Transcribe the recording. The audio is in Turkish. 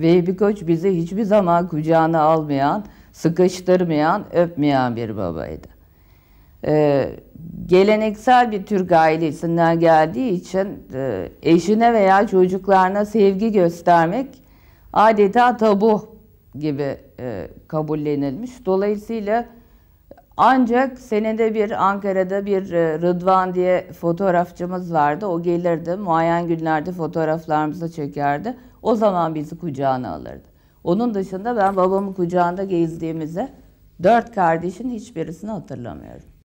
Vehbi Koç bizi hiçbir zaman kucağına almayan, sıkıştırmayan, öpmeyen bir babaydı. Ee, geleneksel bir Türk ailesinden geldiği için e, eşine veya çocuklarına sevgi göstermek adeta tabu gibi e, kabullenilmiş. Dolayısıyla ancak senede bir Ankara'da bir e, Rıdvan diye fotoğrafçımız vardı. O gelirdi. Muayen günlerde fotoğraflarımızı çekerdi. O zaman bizi kucağına alırdı. Onun dışında ben babamın kucağında gezdiğimizi dört kardeşin hiçbirisini hatırlamıyorum.